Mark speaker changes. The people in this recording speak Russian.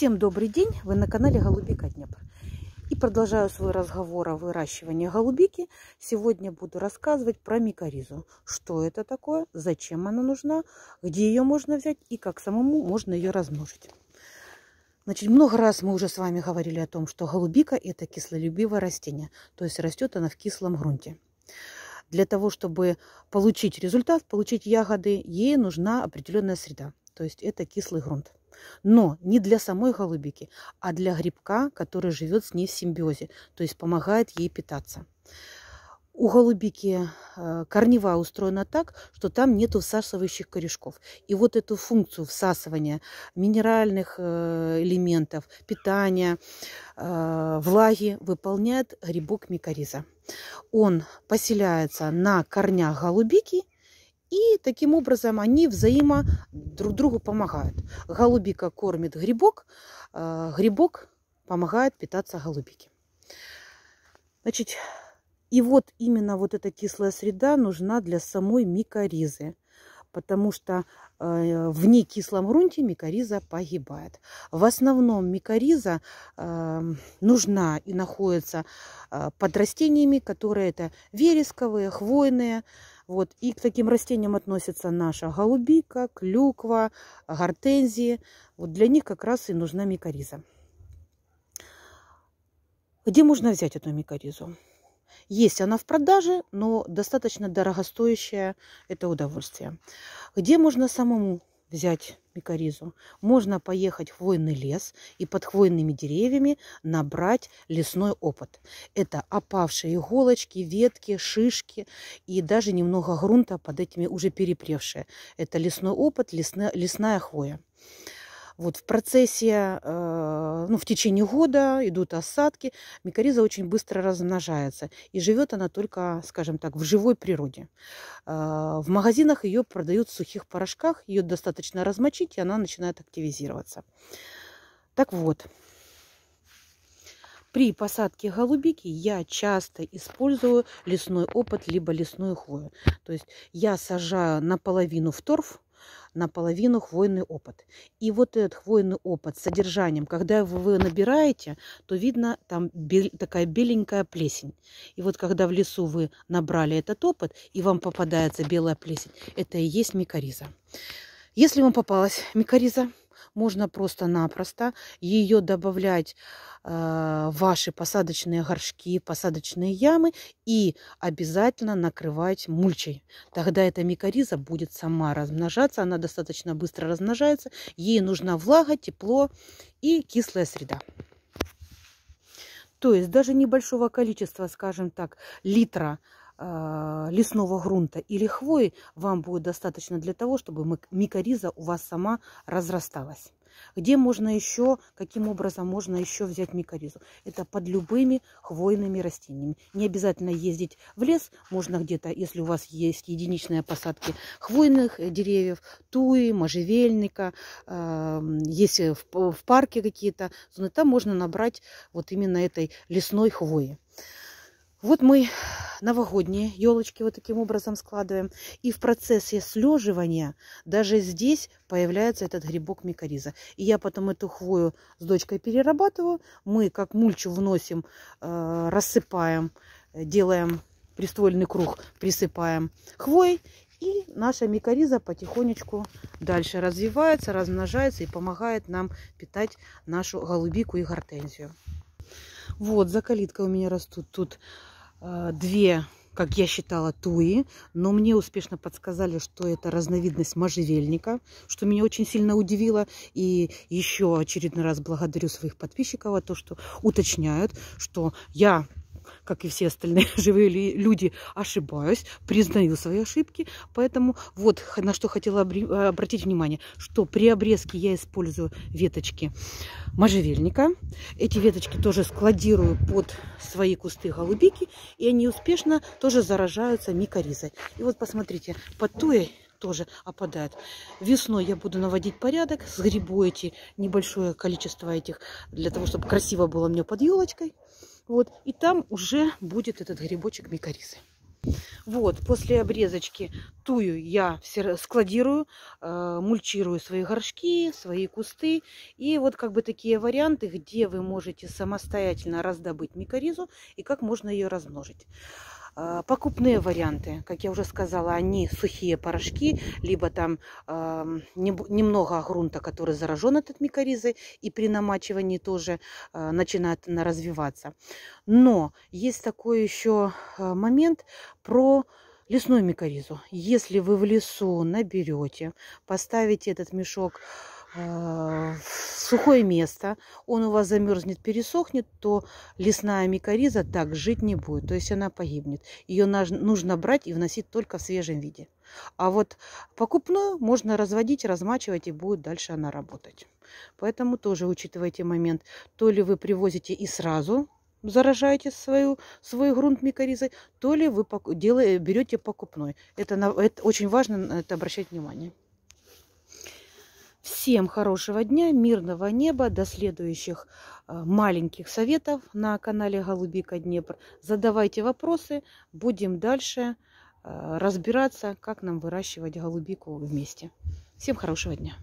Speaker 1: Всем добрый день! Вы на канале Голубика Днепр. И продолжаю свой разговор о выращивании голубики. Сегодня буду рассказывать про микоризу. Что это такое, зачем она нужна, где ее можно взять и как самому можно ее размножить. Значит, много раз мы уже с вами говорили о том, что голубика это кислолюбивое растение. То есть растет она в кислом грунте. Для того, чтобы получить результат, получить ягоды, ей нужна определенная среда. То есть это кислый грунт. Но не для самой голубики, а для грибка, который живет с ней в симбиозе, то есть помогает ей питаться. У голубики э, корневая устроена так, что там нету всасывающих корешков. И вот эту функцию всасывания минеральных э, элементов, питания, э, влаги выполняет грибок микориза. Он поселяется на корнях голубики и таким образом они взаимо друг другу помогают. Голубика кормит грибок, а, грибок помогает питаться голубике. Значит, и вот именно вот эта кислая среда нужна для самой микоризы, потому что а, в некислом грунте микориза погибает. В основном микориза а, нужна и находится под растениями, которые это вересковые, хвойные, вот. И к таким растениям относятся наша голубика, клюква, гортензии. Вот для них как раз и нужна микориза. Где можно взять эту микоризу? Есть она в продаже, но достаточно дорогостоящее это удовольствие. Где можно самому взять микоризу, можно поехать в хвойный лес и под хвойными деревьями набрать лесной опыт. Это опавшие иголочки, ветки, шишки и даже немного грунта под этими уже перепревшие. Это лесной опыт, лесная, лесная хвоя. Вот в процессе, э, ну, в течение года идут осадки, микориза очень быстро размножается. И живет она только, скажем так, в живой природе. Э, в магазинах ее продают в сухих порошках, ее достаточно размочить, и она начинает активизироваться. Так вот, при посадке голубики я часто использую лесной опыт, либо лесную хвою. То есть я сажаю наполовину в торф, наполовину хвойный опыт. И вот этот хвойный опыт с содержанием, когда вы набираете, то видно там бел, такая беленькая плесень. И вот когда в лесу вы набрали этот опыт, и вам попадается белая плесень, это и есть микориза. Если вам попалась микориза, можно просто-напросто ее добавлять а, в ваши посадочные горшки, посадочные ямы и обязательно накрывать мульчей. Тогда эта микориза будет сама размножаться, она достаточно быстро размножается, ей нужна влага, тепло и кислая среда. То есть даже небольшого количества, скажем так, литра а, лесного грунта или хвои вам будет достаточно для того, чтобы микориза у вас сама разрасталась. Где можно еще, каким образом можно еще взять микоризу? Это под любыми хвойными растениями. Не обязательно ездить в лес, можно где-то, если у вас есть единичные посадки хвойных деревьев, туи, можжевельника, а, если в, в парке какие-то, там можно набрать вот именно этой лесной хвои. Вот мы новогодние елочки вот таким образом складываем. И в процессе слеживания даже здесь появляется этот грибок микориза. И я потом эту хвою с дочкой перерабатываю. Мы как мульчу вносим, э, рассыпаем, э, делаем приствольный круг, присыпаем хвой. И наша микориза потихонечку дальше развивается, размножается и помогает нам питать нашу голубику и гортензию. Вот, за калиткой у меня растут тут э, две, как я считала, туи. Но мне успешно подсказали, что это разновидность можжевельника, что меня очень сильно удивило. И еще очередной раз благодарю своих подписчиков за то, что уточняют, что я как и все остальные живые люди, ошибаюсь, признаю свои ошибки. Поэтому вот на что хотела э, обратить внимание, что при обрезке я использую веточки можжевельника. Эти веточки тоже складирую под свои кусты голубики, и они успешно тоже заражаются микоризой. И вот посмотрите, под туей тоже опадает. Весной я буду наводить порядок, сгребу эти небольшое количество этих, для того, чтобы красиво было мне под елочкой. Вот. И там уже будет этот грибочек микоризы. Вот, после обрезочки тую я все складирую, э, мульчирую свои горшки, свои кусты. И вот как бы такие варианты, где вы можете самостоятельно раздобыть микоризу и как можно ее размножить. Э, покупные варианты, как я уже сказала, они сухие порошки, либо там э, немного грунта, который заражен этот микоризой, и при намачивании тоже э, начинает она развиваться. Но есть такой еще э, момент, про лесную микоризу. Если вы в лесу наберете, поставите этот мешок э, в сухое место, он у вас замерзнет, пересохнет, то лесная микориза так жить не будет, то есть она погибнет. Ее нужно брать и вносить только в свежем виде. А вот покупную можно разводить, размачивать, и будет дальше она работать. Поэтому тоже учитывайте момент, то ли вы привозите и сразу заражаете свою, свой грунт микоризой, то ли вы делаете, э, берете покупной. Это, это очень важно на это обращать внимание. Всем хорошего дня, мирного неба, до следующих э, маленьких советов на канале Голубика Днепр. Задавайте вопросы, будем дальше э, разбираться, как нам выращивать голубику вместе. Всем хорошего дня!